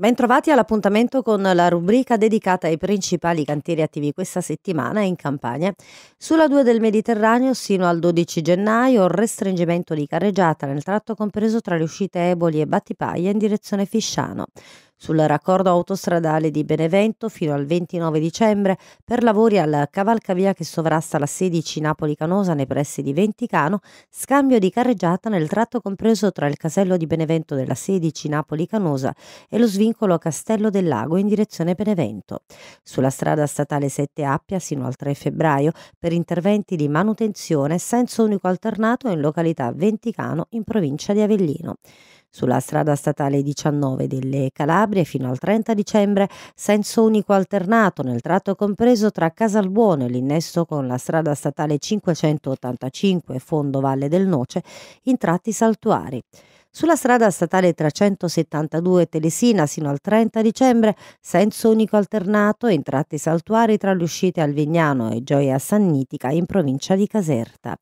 Bentrovati all'appuntamento con la rubrica dedicata ai principali cantieri attivi questa settimana in Campania. Sulla 2 del Mediterraneo sino al 12 gennaio restringimento di carreggiata nel tratto compreso tra le uscite Eboli e Battipaglia in direzione Fisciano sul raccordo autostradale di Benevento fino al 29 dicembre per lavori al cavalcavia che sovrasta la 16 Napoli-Canosa nei pressi di Venticano, scambio di carreggiata nel tratto compreso tra il casello di Benevento della 16 Napoli-Canosa e lo svincolo Castello del Lago in direzione Benevento. Sulla strada statale 7 Appia sino al 3 febbraio per interventi di manutenzione senso unico alternato in località Venticano in provincia di Avellino. Sulla strada statale 19 delle Calabrie fino al 30 dicembre senso unico alternato nel tratto compreso tra Casalbuono e l'innesto con la strada statale 585 Fondo Valle del Noce in tratti saltuari. Sulla strada statale 372 Telesina sino al 30 dicembre, senso unico alternato in tratti saltuari tra le uscite al Vignano e Gioia Sannitica in provincia di Caserta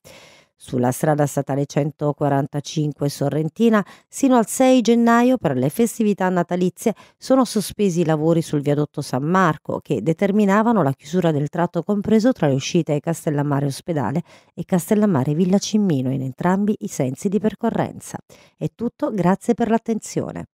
sulla strada statale 145 Sorrentina, sino al 6 gennaio per le festività natalizie sono sospesi i lavori sul viadotto San Marco che determinavano la chiusura del tratto compreso tra le uscite Castellammare Ospedale e Castellammare Villa Cimmino in entrambi i sensi di percorrenza. È tutto, grazie per l'attenzione.